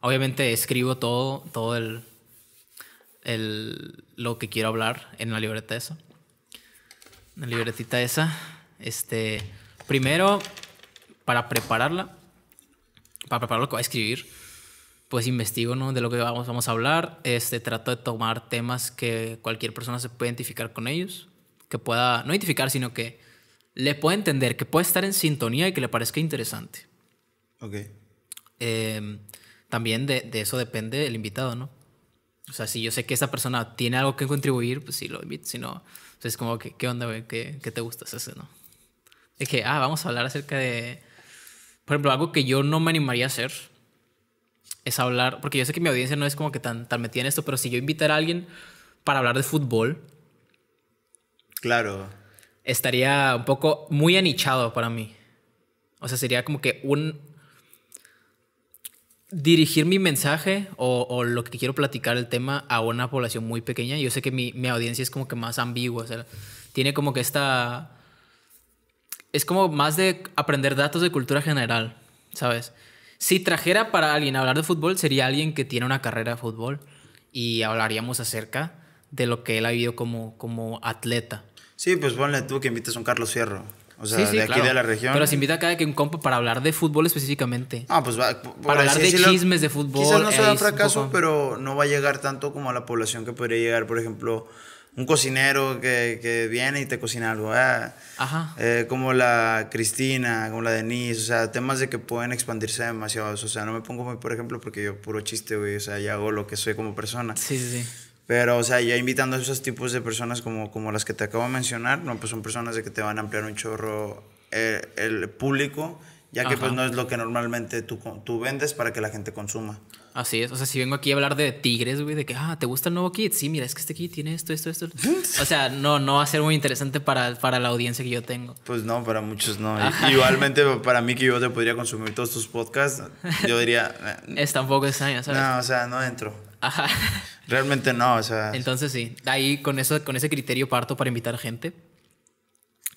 Obviamente escribo todo, todo el, lo que quiero hablar en la libreta esa. En la libretita esa. Este, primero, para prepararla, para preparar lo que voy a escribir, pues investigo ¿no? de lo que vamos, vamos a hablar. Este, trato de tomar temas que cualquier persona se pueda identificar con ellos. Que pueda, no identificar, sino que le pueda entender, que pueda estar en sintonía y que le parezca interesante. Ok. Eh, también de, eso depende el invitado, ¿no? O sea, si yo sé que esa persona tiene algo que contribuir, pues sí lo invito. Si no, es como, que, ¿qué onda, güey? ¿Qué, te gusta eso no? Es que, ah, vamos a hablar acerca de. Por ejemplo, algo que yo no me animaría a hacer es hablar. Porque yo sé que mi audiencia no es como que tan, tan metida en esto, pero si yo invitar a alguien para hablar de fútbol. Claro. Estaría un poco muy anichado para mí. O sea, sería como que un, dirigir mi mensaje o, lo que quiero platicar el tema a una población muy pequeña. Yo sé que mi, audiencia es como que más ambigua, o sea, tiene como que esta... Es como más de aprender datos de cultura general, ¿sabes? Si trajera para alguien hablar de fútbol, sería alguien que tiene una carrera de fútbol y hablaríamos acerca de lo que él ha vivido como, como atleta. Sí, pues ponle tú que invites a un Carlos Fierro. O sea, de aquí de la región. Pero se invita a cada que un compa para hablar de fútbol específicamente. Ah, pues Para hablar de chismes de fútbol. Quizás no sea eh, un fracaso, pero no va a llegar tanto como a la población que podría llegar, por ejemplo, un cocinero que, que viene y te cocina algo. Ah, Ajá. Eh, como la Cristina, como la Denise, o sea, temas de que pueden expandirse demasiado. O sea, no me pongo muy, por ejemplo, porque yo puro chiste, güey. O sea, ya hago lo que soy como persona. Sí, sí, sí. Pero, o sea, ya invitando a esos tipos de personas como, como las que te acabo de mencionar, no, pues son personas de que te van a ampliar un chorro eh, el, público, ya que pues no es lo que normalmente tú, tú vendes para que la gente consuma. Así es, o sea, si vengo aquí a hablar de tigres, güey, de que, ah, ¿te gusta el nuevo kit? Sí, mira, es que este kit tiene esto, esto, esto. o sea, no, no va a ser muy interesante para, para la audiencia que yo tengo. Pues no, para muchos no. Igualmente, para mí que yo te podría consumir todos tus podcasts, yo diría... es tampoco extraño, ¿sabes? No, o sea, no entro. Realmente no, o sea. Entonces sí, ahí con, eso, con ese criterio parto para invitar gente.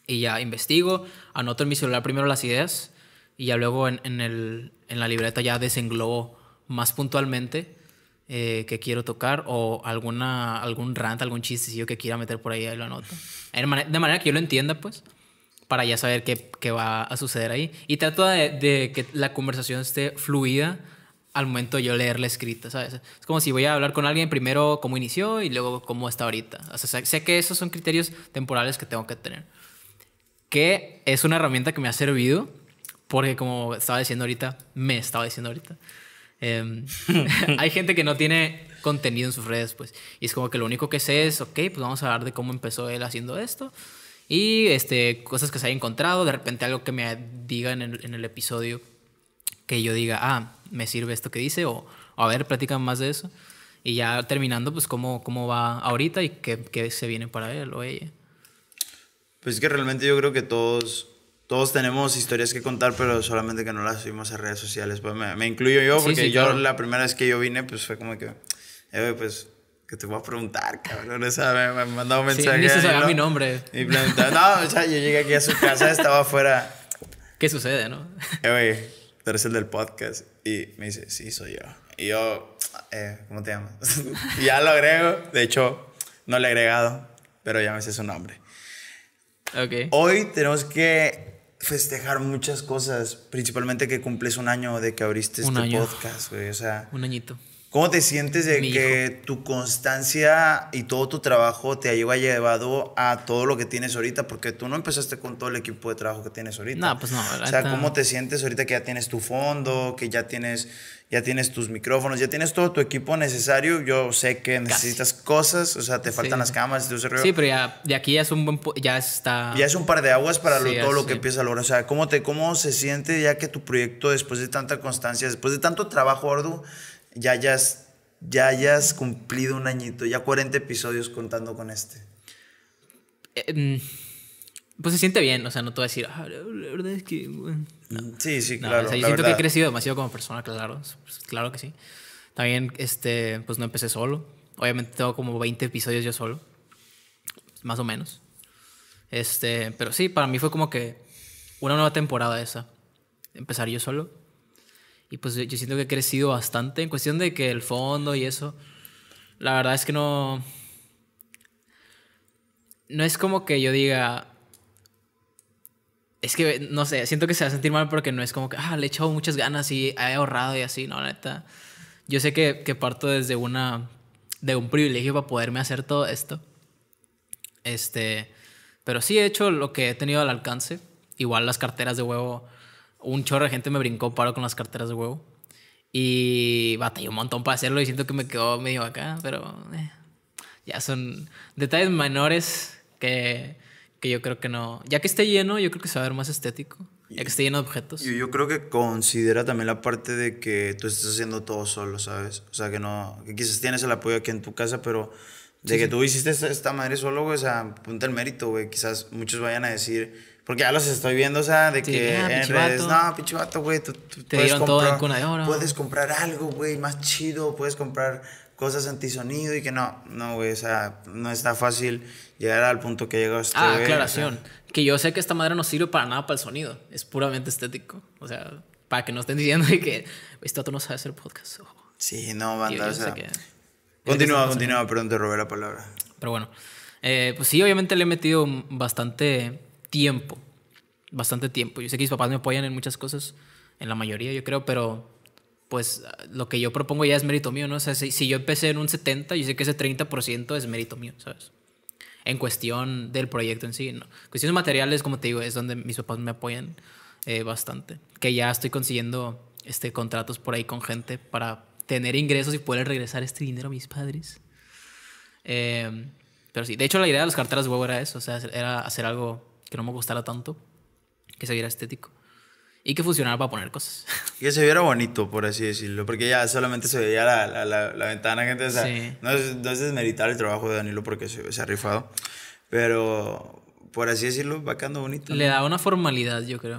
Y ya investigo, anoto en mi celular primero las ideas y ya luego en, la libreta ya desenglobo más puntualmente eh, que quiero tocar o alguna, algún rant, algún chistecillo que quiera meter por ahí, y lo anoto. De manera que yo lo entienda, pues, para ya saber qué, va a suceder ahí. Y trato de que la conversación esté fluida al momento de yo leer la escrita, ¿sabes? Es como si voy a hablar con alguien primero cómo inició y luego cómo está ahorita. O sea, sé que esos son criterios temporales que tengo que tener. Que es una herramienta que me ha servido porque como estaba diciendo ahorita, me estaba diciendo ahorita, em, hay gente que no tiene contenido en sus redes, pues. Y es como que lo único que sé es, ok, pues vamos a hablar de cómo empezó él haciendo esto. Y este, cosas que se haya encontrado, de repente algo que me diga en el episodio, que yo diga, ah, me sirve esto que dice o, a ver, platican más de eso. Y ya terminando, pues cómo, cómo va ahorita y qué, qué, se viene para él o ella. Pues es que realmente yo creo que todos, todos tenemos historias que contar, pero solamente que no las subimos a redes sociales. Pues me, incluyo yo, porque yo la primera vez que yo vine, pues fue como que, eh, pues que te voy a preguntar, cabrón. O me, me mandado un mensaje. Sí, mi nombre. Y no, o sea, yo llegué aquí a su casa, estaba afuera. ¿Qué sucede, no? Eh, pero es el del podcast. Y me dice, sí, soy yo. Y yo, eh, ¿cómo te llamas? ya lo agrego. De hecho, no le he agregado, pero ya me sé su nombre. Okay. Hoy tenemos que festejar muchas cosas, principalmente que cumples un año de que abriste este podcast, güey. O sea, un añito. ¿Cómo te sientes de que tu constancia y todo tu trabajo te ha llevado a todo lo que tienes ahorita? Porque tú no empezaste con todo el equipo de trabajo que tienes ahorita. No, pues no. O sea, ¿cómo te sientes ahorita que ya tienes tu fondo, que ya tienes, ya tienes tus micrófonos, ya tienes todo tu equipo necesario? Yo sé que necesitas cosas, o sea, te faltan las cámaras, Sí, pero ya de aquí ya es un buen, ya está. Ya es un par de aguas para todo lo que empieza a lograr. O sea, ¿cómo te, cómo se siente ya que tu proyecto después de tanta constancia, después de tanto trabajo arduo ya hayas, ya cumplido un añito, ya 40 episodios contando con este? Eh, mm, pues se siente bien, o sea, no te voy a decir, ah, la verdad es que... Mm, sí, sí, claro. o yo siento que he crecido demasiado como persona, claro, pues, claro que sí. También, este, pues no empecé solo. Obviamente tengo como 20 episodios yo solo, más o menos. Este, pero sí, para mí fue como que una nueva temporada esa. Empezar yo solo y pues yo siento que he crecido bastante en cuestión de que el fondo y eso. La verdad es que no. No es como que yo diga. Es que, no sé, siento que se va a sentir mal porque no es como que, ah, le he echado muchas ganas y he ahorrado y así, no, la neta. Yo sé que, que parto desde una. de un privilegio para poderme hacer todo esto. Este. Pero sí he hecho lo que he tenido al alcance. Igual las carteras de huevo un chorro de gente me brincó paro con las carteras de huevo. Y batallé un montón para hacerlo y siento que me quedó medio acá, pero eh, ya son detalles menores que, que, yo creo que no. Ya que esté lleno, yo creo que se va a ver más estético. Ya que esté lleno de objetos. Yo, yo creo que considera también la parte de que tú estás haciendo todo solo, ¿sabes? O sea, que no. Que quizás tienes el apoyo aquí en tu casa, pero de que tú hiciste esta, madre solo, güey, o sea, el mérito, güey. Quizás muchos vayan a decir porque ya los estoy viendo, o sea, de que ah, en redes, no, güey, tú, te puedes comprar, todo en oro. Puedes comprar algo, güey, más chido, puedes comprar cosas antisonido y que no, no, güey, o sea, no está fácil llegar al punto que llegó este. Ah, aclaración. Que yo sé que esta madre no sirve para nada para el sonido, es puramente estético. O sea, para que no estén diciendo que esto tú no sabe hacer podcast. Sí, no, banda, o Continúa, continúa, perdón, te robé la palabra. Pero bueno, eh, pues sí, obviamente le he metido bastante tiempo, bastante tiempo. Yo sé que mis papás me apoyan en muchas cosas, en la mayoría yo creo, pero pues lo que yo propongo ya es mérito mío, ¿no? O sea, si, yo empecé en un 70, yo sé que ese 30% es mérito mío, ¿sabes? En cuestión del proyecto en sí, ¿no? Cuestiones materiales, como te digo, es donde mis papás me apoyan eh, bastante. Que ya estoy consiguiendo este, contratos por ahí con gente para tener ingresos y poder regresar este dinero a mis padres. Em, pero sí, de hecho la idea de las carteras web era eso, o sea, era hacer algo que no me gustara tanto, que se viera estético y que funcionara para poner cosas. que se viera bonito, por así decirlo, porque ya solamente se veía la, la, la, ventana, gente. O no, es, no, desmeritar el trabajo de Danilo porque se, se ha rifado, pero por así decirlo, va quedando bonito. Le da una formalidad, yo creo.